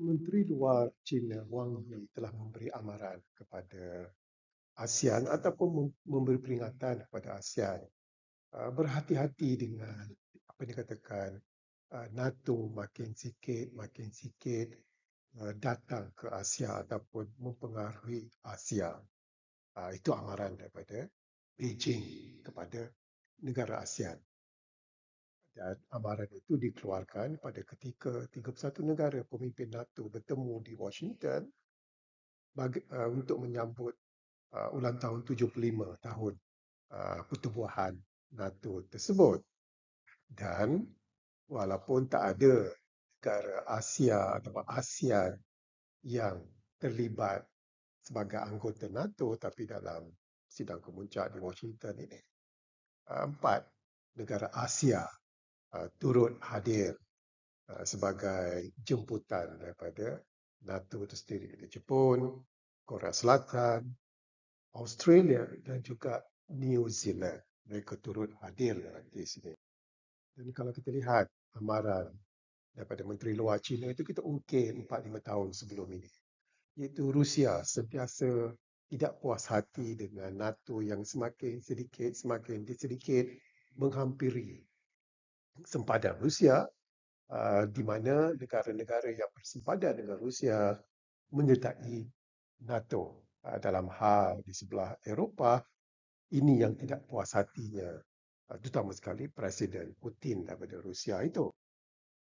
Menteri Luar China Wang Yi telah memberi amaran kepada ASEAN ataupun memberi peringatan kepada ASEAN ah, berhati-hati dengan apa yang dikatakan ah, NATO makin sikit makin sikit ah, datang ke Asia ataupun mempengaruhi Asia. Itu amaran daripada Beijing kepada negara ASEAN dan amaran itu dikeluarkan pada ketika 31 negara pemimpin NATO bertemu di Washington bagi, uh, untuk menyambut uh, ulang tahun 75 tahun uh, eh, pertubuhan NATO tersebut dan walaupun tak ada negara Asia atau ASEAN yang terlibat sebagai anggota NATO tapi dalam sidang kemuncak di Washington ini empat negara Asia Uh, turut hadir uh, sebagai jemputan daripada NATO itu sendiri di Jepun, Korea Selatan, Australia dan juga New Zealand. Mereka turut hadir di sini. Dan kalau kita lihat amaran daripada Menteri Luar China itu kita ungkir 4-5 tahun sebelum ini. Iaitu Rusia sentiasa tidak puas hati dengan NATO yang semakin sedikit, semakin sedikit menghampiri sempadan Rusia uh, di mana negara-negara yang bersempadan dengan Rusia menyertai NATO uh, dalam hal di sebelah Eropah ini yang tidak puas hatinya uh, terutama sekali Presiden Putin daripada Rusia itu.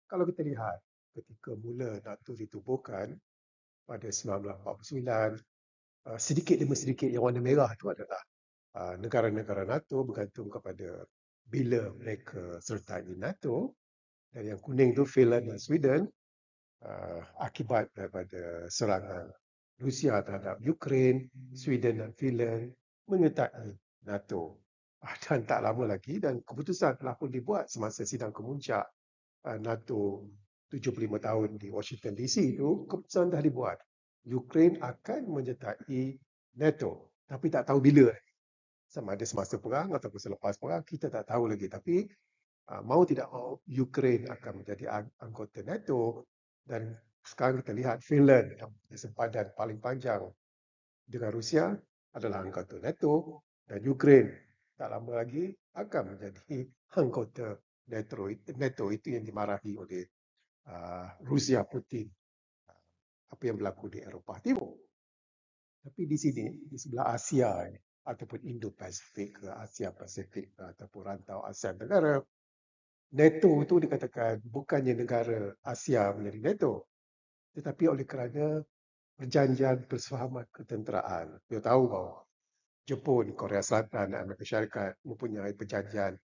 Kalau kita lihat ketika mula NATO ditubuhkan pada 1949 uh, sedikit demi sedikit yang warna merah itu adalah uh, negara-negara NATO bergantung kepada bila mereka sertai NATO dan yang kuning tu Finland dan Sweden uh, akibat daripada serangan Rusia terhadap Ukraine, Sweden dan Finland menyertai NATO. Uh, dan tak lama lagi dan keputusan telah pun dibuat semasa sidang kemuncak uh, NATO 75 tahun di Washington DC itu keputusan dah dibuat. Ukraine akan menyertai NATO. Tapi tak tahu bila lagi sama ada semasa perang ataupun selepas perang kita tak tahu lagi tapi uh, mau tidak mau Ukraine akan menjadi anggota NATO dan sekarang kita lihat Finland yang sempadan paling panjang dengan Rusia adalah anggota NATO dan Ukraine tak lama lagi akan menjadi anggota NATO, NATO itu yang dimarahi oleh uh, Rusia Putin ah, apa yang berlaku di Eropah Timur tapi di sini di sebelah Asia ini ataupun Indo-Pasifik ke Asia Pasifik ke, ataupun rantau Asia Tenggara. NATO itu dikatakan bukannya negara Asia menjadi NATO. Tetapi oleh kerana perjanjian persefahaman ketenteraan. Kita tahu bahawa Jepun, Korea Selatan dan Amerika Syarikat mempunyai perjanjian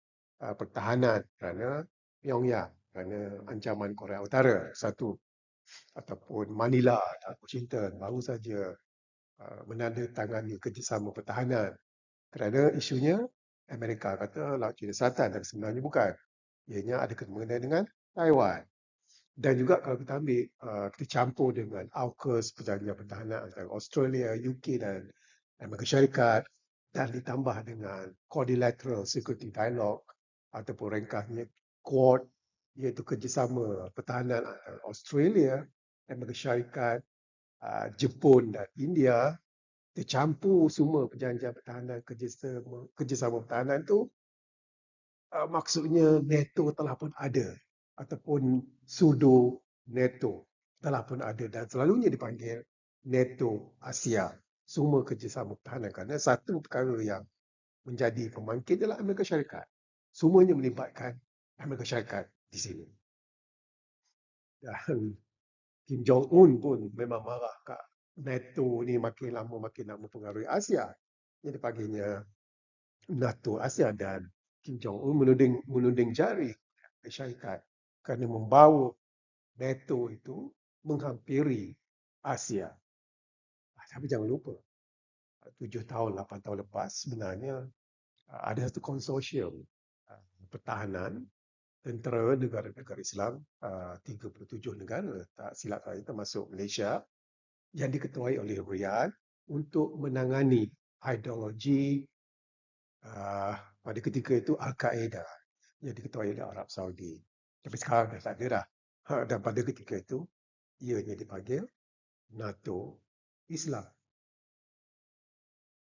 uh, pertahanan kerana Pyongyang, kerana ancaman Korea Utara. Satu, ataupun Manila, Washington baru saja Uh, menandatangani kerjasama pertahanan kerana isunya Amerika kata Laut Cina Selatan tapi sebenarnya bukan. Ianya ada kena dengan Taiwan. Dan juga kalau kita ambil, uh, kita campur dengan AUKUS, perjanjian pertahanan antara Australia, UK dan Amerika Syarikat dan ditambah dengan Quadrilateral Security Dialogue ataupun rengkahnya Quad iaitu kerjasama pertahanan Australia, Amerika Syarikat Uh, Jepun dan India tercampur semua perjanjian pertahanan kerjasama, kerjasama pertahanan tu uh, maksudnya NATO telah pun ada ataupun sudo NATO telah pun ada dan selalunya dipanggil NATO Asia semua kerjasama pertahanan kerana satu perkara yang menjadi pemangkin adalah Amerika Syarikat semuanya melibatkan Amerika Syarikat di sini dan Kim Jong-un pun memang marah kat NATO ni makin lama makin lama pengaruh Asia. Jadi paginya NATO Asia dan Kim Jong-un menuding, menuding jari syarikat kerana membawa NATO itu menghampiri Asia. Ah, tapi jangan lupa, tujuh tahun, lapan tahun lepas sebenarnya ah, ada satu konsorsium ah, pertahanan tentera negara-negara Islam, 37 ah, negara tak silap saya termasuk Malaysia yang diketuai oleh Riyadh untuk menangani ideologi uh, pada ketika itu Al-Qaeda yang diketuai oleh Arab Saudi. Tapi sekarang dah tak ada dah. Ha, dan pada ketika itu, ianya dipanggil NATO Islam.